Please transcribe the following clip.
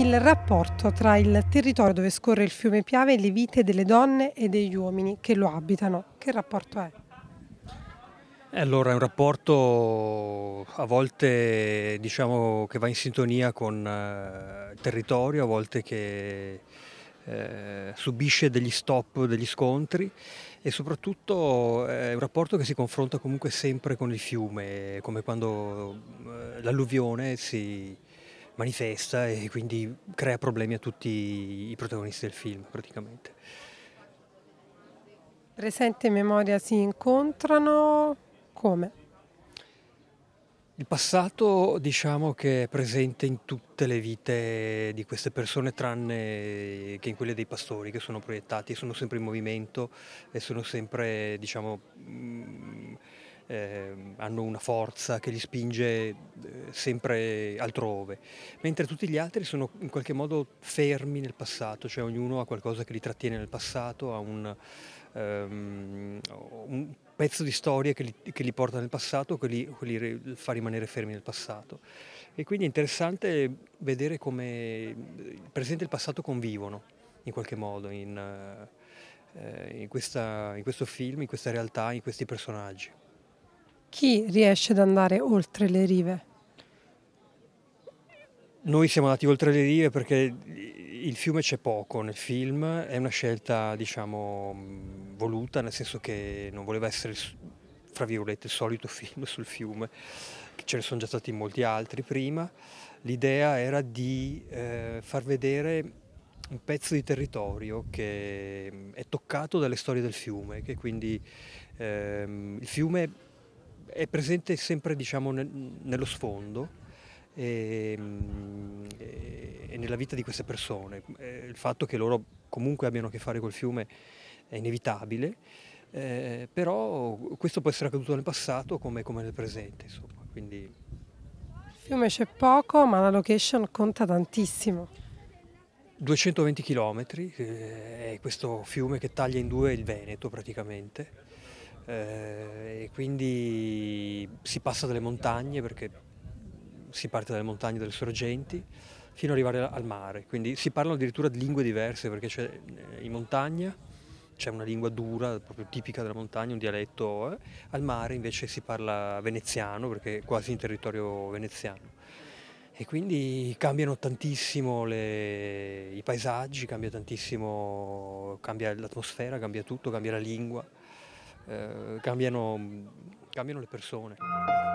il rapporto tra il territorio dove scorre il fiume Piave e le vite delle donne e degli uomini che lo abitano. Che rapporto è? Eh, allora, è un rapporto a volte diciamo, che va in sintonia con eh, territorio, a volte che eh, subisce degli stop, degli scontri e soprattutto eh, è un rapporto che si confronta comunque sempre con il fiume, come quando eh, l'alluvione si, manifesta e quindi crea problemi a tutti i protagonisti del film praticamente. Presente e memoria si incontrano come? Il passato diciamo che è presente in tutte le vite di queste persone tranne che in quelle dei pastori che sono proiettati, sono sempre in movimento e sono sempre diciamo mm, eh, hanno una forza che li spinge eh, sempre altrove, mentre tutti gli altri sono in qualche modo fermi nel passato, cioè ognuno ha qualcosa che li trattiene nel passato, ha un, um, un pezzo di storia che li, che li, porta nel passato, che li, che li fa rimanere fermi nel passato. E quindi è interessante vedere come il presente e il passato convivono in qualche modo in, eh, in, questa, in questo film, in questa realtà, in questi personaggi chi riesce ad andare oltre le rive? Noi siamo andati oltre le rive perché il fiume c'è poco nel film, è una scelta diciamo voluta, nel senso che non voleva essere fra virgolette il solito film sul fiume, ce ne sono già stati molti altri prima, l'idea era di eh, far vedere un pezzo di territorio che è toccato dalle storie del fiume, che quindi ehm, il fiume è presente sempre diciamo, ne, nello sfondo ehm, e, e, nella vita di queste persone. Eh, il fatto che loro comunque abbiano a che fare col fiume è inevitabile, eh, però questo può essere accaduto nel passato come, come nel presente. Insomma. Quindi... Il fiume c'è poco, ma la location conta tantissimo. 220 km, eh, è questo fiume che taglia in due il Veneto praticamente eh, e quindi si passa dalle montagne perché si parte dalle montagne, dalle sorgenti, fino ad arrivare al mare. Quindi si parlano addirittura di lingue diverse perché c'è eh, in montagna c'è una lingua dura, proprio tipica della montagna, un dialetto, eh? al mare invece si parla veneziano perché è quasi in territorio veneziano. E quindi cambiano tantissimo le, i paesaggi, cambia tantissimo, cambia l'atmosfera, cambia tutto, cambia la lingua. Eh, cambiano, mm, cambiano le persone.